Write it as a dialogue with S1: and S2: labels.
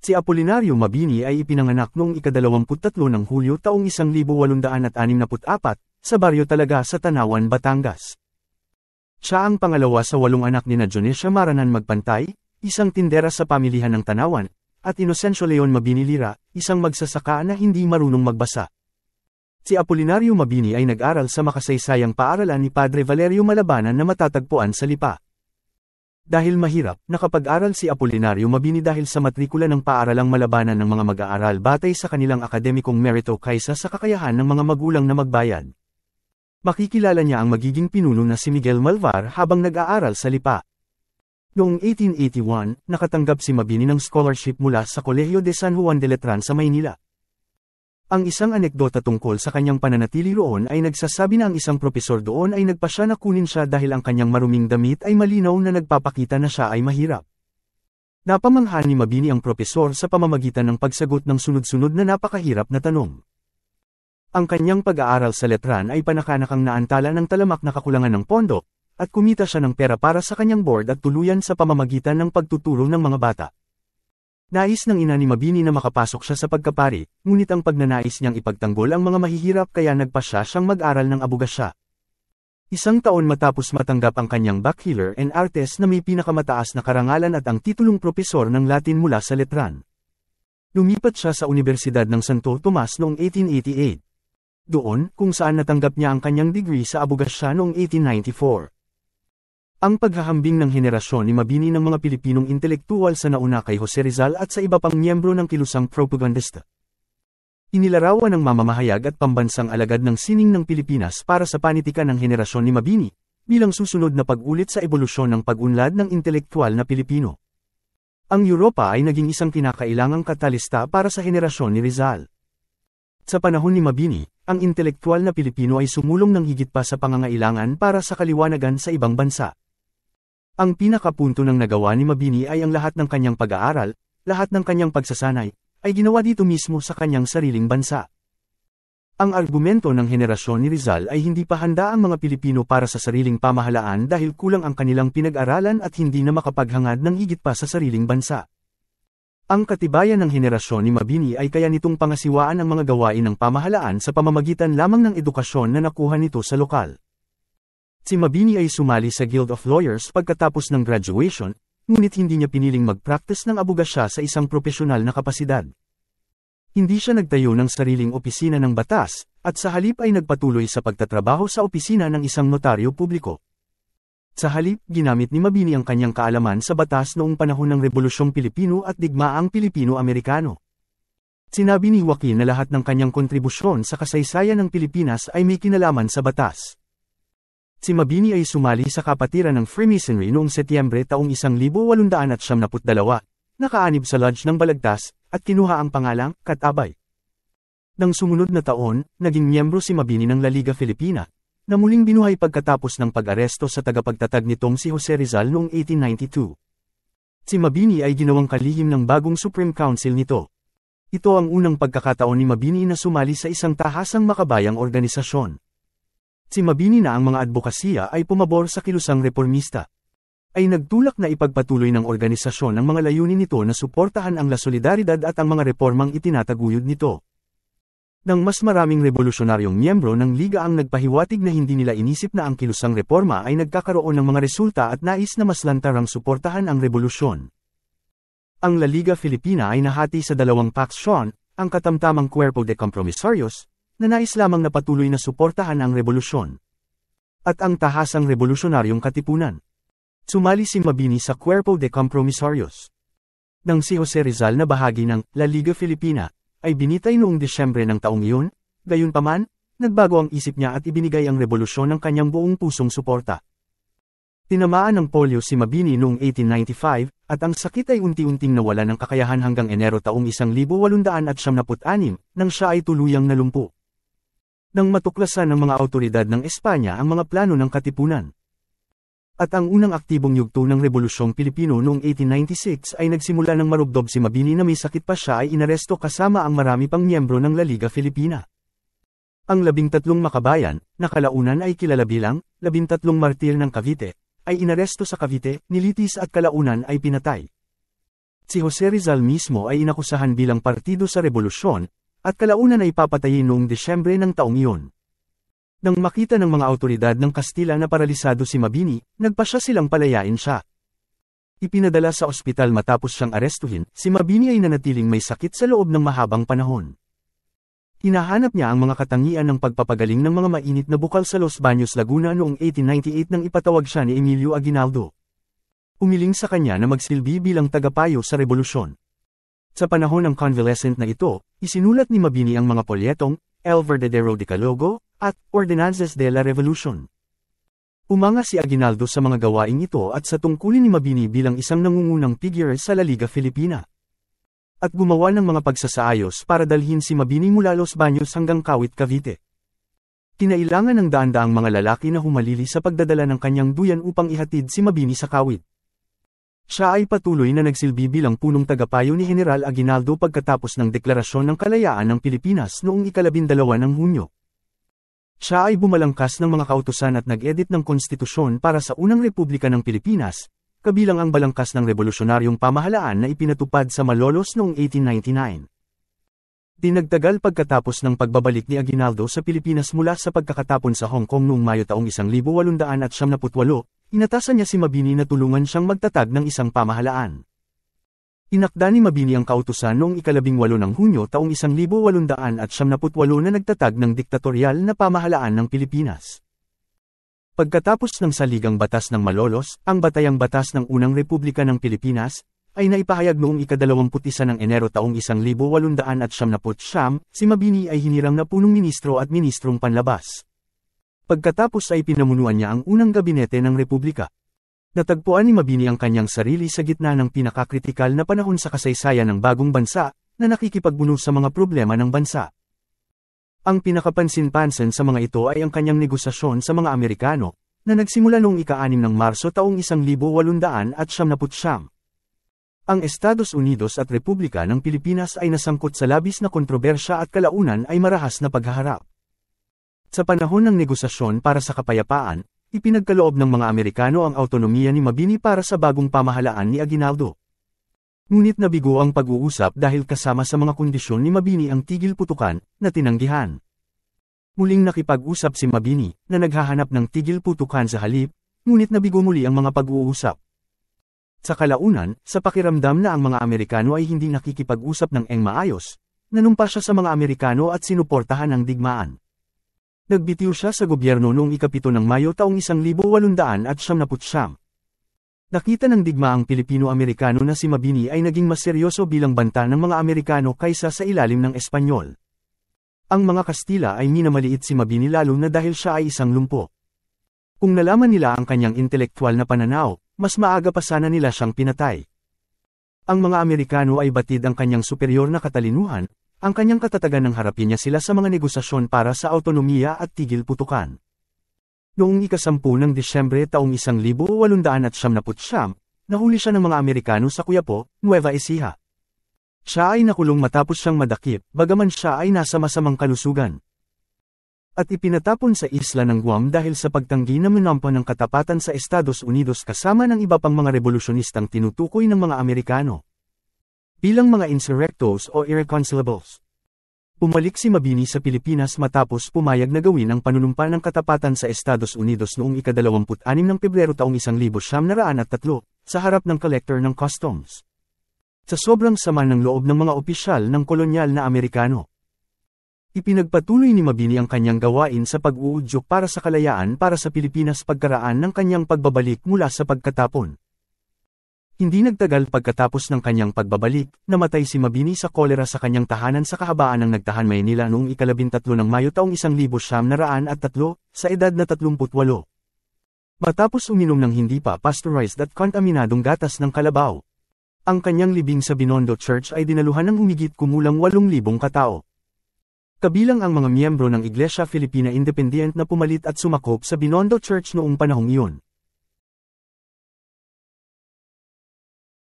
S1: Si Apolinario Mabini ay ipinanganak noong ikadalawamputtatlo ng Hulyo taong 1864 sa Baryo Talaga sa Tanawan, Batangas. Siya ang pangalawa sa walong anak ni na Jonesia Maranan Magpantay, isang tindera sa pamilihan ng Tanawan, at Inosencio Leon Mabini Lira, isang magsasaka na hindi marunong magbasa. Si Apolinario Mabini ay nag-aral sa makasaysayang paaralan ni Padre Valerio Malabanan na matatagpuan sa Lipa. Dahil mahirap, nakapag-aral si Apolinario Mabini dahil sa matrikula ng paaralang malabanan ng mga mag-aaral batay sa kanilang akademikong merito kaysa sa kakayahan ng mga magulang na magbayad. Makikilala niya ang magiging pinuno na si Miguel Malvar habang nag-aaral sa Lipa. Noong 1881, nakatanggap si Mabini ng scholarship mula sa Kolehiyo de San Juan de Letran sa Maynila. Ang isang anekdota tungkol sa kanyang pananatili roon ay nagsasabi na ang isang propesor doon ay nagpasya na kunin siya dahil ang kanyang maruming damit ay malinaw na nagpapakita na siya ay mahirap. Napamangha ni Mabini ang propesor sa pamamagitan ng pagsagot ng sunod-sunod na napakahirap na tanong. Ang kanyang pag-aaral sa letran ay panakanakang naantala ng talamak na kakulangan ng pondo, at kumita siya ng pera para sa kanyang board at tuluyan sa pamamagitan ng pagtuturo ng mga bata. Nais ng ina ni Mabini na makapasok siya sa pagkapari, ngunit ang pagnanais niyang ipagtanggol ang mga mahihirap kaya nagpa siya siyang mag-aral ng abugasya. Isang taon matapos matanggap ang kanyang Bachelor and Artes na may pinakamataas na karangalan at ang titulong propesor ng Latin mula sa Letran. Lumipat siya sa Universidad ng Santo Tomas noong 1888. Doon, kung saan natanggap niya ang kanyang degree sa abugasya noong 1894. Ang paghahambing ng henerasyon ni Mabini ng mga Pilipinong intelektual sa nauna kay Jose Rizal at sa iba pang miyembro ng kilusang propagandista. Inilarawan ng mamamahayag at pambansang alagad ng sining ng Pilipinas para sa panitikan ng henerasyon ni Mabini, bilang susunod na pag-ulit sa ebolusyon ng pag-unlad ng intelektual na Pilipino. Ang Europa ay naging isang kinakailangang katalista para sa henerasyon ni Rizal. Sa panahon ni Mabini, ang intelektual na Pilipino ay sumulong ng higit pa sa pangangailangan para sa kaliwanagan sa ibang bansa. Ang pinakapunto ng nagawa ni Mabini ay ang lahat ng kanyang pag-aaral, lahat ng kanyang pagsasanay, ay ginawa dito mismo sa kanyang sariling bansa. Ang argumento ng henerasyon ni Rizal ay hindi pa handa ang mga Pilipino para sa sariling pamahalaan dahil kulang ang kanilang pinag-aralan at hindi na makapaghangad ng higit pa sa sariling bansa. Ang katibayan ng henerasyon ni Mabini ay kaya nitong pangasiwaan ang mga gawain ng pamahalaan sa pamamagitan lamang ng edukasyon na nakuha nito sa lokal. Si Mabini ay sumali sa Guild of Lawyers pagkatapos ng graduation, ngunit hindi niya piniling mag-practice ng abugasya sa isang profesional na kapasidad. Hindi siya nagtayo ng sariling opisina ng batas, at sa halip ay nagpatuloy sa pagtatrabaho sa opisina ng isang notaryo publiko. Sa halip, ginamit ni Mabini ang kanyang kaalaman sa batas noong panahon ng Rebolusyong Pilipino at Digmaang Pilipino-Amerikano. Sinabi ni Joaquin na lahat ng kanyang kontribusyon sa kasaysayan ng Pilipinas ay may kinalaman sa batas. Si Mabini ay sumali sa kapatiran ng Freemasonry noong Setyembre taong 1872, nakaanib sa lodge ng Balagtas, at kinuha ang pangalang Katabay. Nang sumunod na taon, naging miyembro si Mabini ng La Liga Filipina, na muling binuhay pagkatapos ng pag-aresto sa tagapagtatag nitong si Jose Rizal noong 1892. Si Mabini ay ginawang kalihim ng bagong Supreme Council nito. Ito ang unang pagkakataon ni Mabini na sumali sa isang tahasang makabayang organisasyon si Mabini na ang mga advokasya ay pumabor sa kilusang reformista. Ay nagtulak na ipagpatuloy ng organisasyon ang mga layunin nito na suportahan ang la solidaridad at ang mga reformang itinataguyod nito. Nang mas maraming revolusyonaryong miyembro ng Liga ang nagpahiwatig na hindi nila inisip na ang kilusang reforma ay nagkakaroon ng mga resulta at nais na mas lantarang suportahan ang revolusyon. Ang La Liga Filipina ay nahati sa dalawang paksyon, ang katamtamang Cuerpo de Compromisarios, na nais lamang na patuloy na suportahan ang rebolusyon. At ang tahasang revolusyonaryong katipunan. Sumali si Mabini sa Cuerpo de Compromisarios. Nang si Jose Rizal na bahagi ng La Liga Filipina, ay binitay noong Desyembre ng taong iyon, gayunpaman, nagbago ang isip niya at ibinigay ang revolusyon ng kanyang buong pusong suporta. Tinamaan ng polio si Mabini noong 1895, at ang sakit ay unti-unting nawala ng kakayahan hanggang Enero taong 1896 nang siya ay tuluyang nalumpo nang matuklasan ng mga awtoridad ng Espanya ang mga plano ng Katipunan. At ang unang aktibong yugto ng Rebolusyong Pilipino noong 1896 ay nagsimula ng marugdob si Mabini na may sakit pa siya ay inaresto kasama ang marami pang miyembro ng La Liga Filipina. Ang labing tatlong makabayan, na kalaunan ay kilala bilang, labing tatlong martir ng Cavite, ay inaresto sa Cavite, nilitis at kalaunan ay pinatay. Si Jose Rizal mismo ay inakusahan bilang partido sa revolusyon, at kalaunan ay papatayin noong Desyembre ng taong iyon. Nang makita ng mga autoridad ng Kastila na paralisado si Mabini, nagpasya silang palayain siya. Ipinadala sa ospital matapos siyang arestuhin, si Mabini ay nanatiling may sakit sa loob ng mahabang panahon. Hinahanap niya ang mga katangian ng pagpapagaling ng mga mainit na bukal sa Los Baños Laguna noong 1898 nang ipatawag siya ni Emilio Aguinaldo. Umiling sa kanya na magsilbi bilang tagapayo sa revolusyon. Sa panahon ng convalescent na ito, isinulat ni Mabini ang mga polyetong, El Verdadero Calogo at Ordinances de la Revolution. Umanga si Aguinaldo sa mga gawaing ito at sa tungkulin ni Mabini bilang isang nangungunang figure sa La Liga Filipina. At gumawa ng mga pagsasaayos para dalhin si Mabini mula Los Baños hanggang Kawit Cavite. Kinailangan ng daan-daang mga lalaki na humalili sa pagdadala ng kanyang duyan upang ihatid si Mabini sa Kawit. Siya ay patuloy na nagsilbi bilang punong tagapayo ni General Aguinaldo pagkatapos ng deklarasyon ng kalayaan ng Pilipinas noong ikalabindalawa ng Hunyo. Siya ay bumalangkas ng mga kautusan at nag-edit ng konstitusyon para sa Unang Republika ng Pilipinas, kabilang ang balangkas ng revolusyonaryong pamahalaan na ipinatupad sa Malolos noong 1899. Tinagtagal pagkatapos ng pagbabalik ni Aguinaldo sa Pilipinas mula sa pagkakatapon sa Hong Kong noong Mayo taong 1898, inatasan niya si Mabini na tulungan siyang magtatag ng isang pamahalaan. Inakda ni Mabini ang kautusan noong ikalabing walo ng Hunyo taong isang libo walundaan at siyamnaputwalo na nagtatag ng diktatorial na pamahalaan ng Pilipinas. Pagkatapos ng saligang batas ng Malolos, ang batayang batas ng Unang Republika ng Pilipinas, ay naipahayag noong ikadalawamputisa ng Enero taong isang libo walundaan at siyamnaput siyam, si Mabini ay hinirang na punong ministro at ministrong panlabas. Pagkatapos ay pinamunuan niya ang unang gabinete ng Republika. Natagpuan ni Mabini ang kanyang sarili sa gitna ng pinakakritikal na panahon sa kasaysayan ng bagong bansa, na nakikipagbuno sa mga problema ng bansa. Ang pinakapansin-pansin sa mga ito ay ang kanyang negosasyon sa mga Amerikano, na nagsimula noong ika-6 ng Marso taong 1879. Ang Estados Unidos at Republika ng Pilipinas ay nasangkot sa labis na kontrobersya at kalaunan ay marahas na paghaharap. Sa panahon ng negosasyon para sa kapayapaan, ipinagkaloob ng mga Amerikano ang autonomiya ni Mabini para sa bagong pamahalaan ni Aguinaldo. Ngunit nabigo ang pag-uusap dahil kasama sa mga kondisyon ni Mabini ang tigil putukan, na tinanggihan. Muling nakipag-usap si Mabini, na naghahanap ng tigil putukan sa halip, ngunit nabigo muli ang mga pag-uusap. Sa kalaunan, sa pakiramdam na ang mga Amerikano ay hindi nakikipag-usap ng eng maayos, nanumpa siya sa mga Amerikano at sinuportahan ng digmaan. Nagbitiw siya sa gobyerno noong ikapito ng Mayo taong 1800 Nakita ng digma ang Pilipino-Amerikano na si Mabini ay naging mas seryoso bilang banta ng mga Amerikano kaysa sa ilalim ng Espanyol. Ang mga Kastila ay minamaliit si Mabini lalo na dahil siya ay isang lumpo. Kung nalaman nila ang kanyang intelektual na pananaw, mas maaga pa sana nila siyang pinatay. Ang mga Amerikano ay batid ang kanyang superior na katalinuhan, ang kanyang katatagan ng harapin niya sila sa mga negosasyon para sa autonomiya at tigil putukan. Noong ikasampu ng Disyembre taong 1879, nahuli siya ng mga Amerikano sa Kuyapo, Nueva Ecija. Siya ay nakulong matapos siyang madakip, bagaman siya ay nasa masamang kalusugan. At ipinatapon sa isla ng Guam dahil sa pagtanggi na minampo ng katapatan sa Estados Unidos kasama ng iba pang mga revolusyonistang tinutukoy ng mga Amerikano bilang mga insurrectos o irreconcilables. Umalik si Mabini sa Pilipinas matapos pumayag na gawin ang panunumpa ng katapatan sa Estados Unidos noong ika-26 ng Pebrero taong 1903 sa harap ng collector ng customs. Sa sobrang sama ng loob ng mga opisyal ng kolonyal na Amerikano, Ipinagpatuloy ni Mabini ang kanyang gawain sa pag-uudyok para sa kalayaan para sa Pilipinas pagkaraan ng kanyang pagbabalik mula sa pagkatapon. Hindi nagtagal pagkatapos ng kanyang pagbabalik, namatay si Mabini sa kolera sa kanyang tahanan sa kahabaan ng Nagtahan Maynila noong ikalabintatlo ng Mayo taong 1903 sa edad na 38. Matapos uminom ng hindi pa pasteurized at contaminadong gatas ng kalabaw. Ang kanyang libing sa Binondo Church ay dinaluhan ng humigit kumulang 8,000 katao. Kabilang ang mga miyembro ng Iglesia Filipina Independent na pumalit at sumakop sa Binondo Church noong panahong iyon.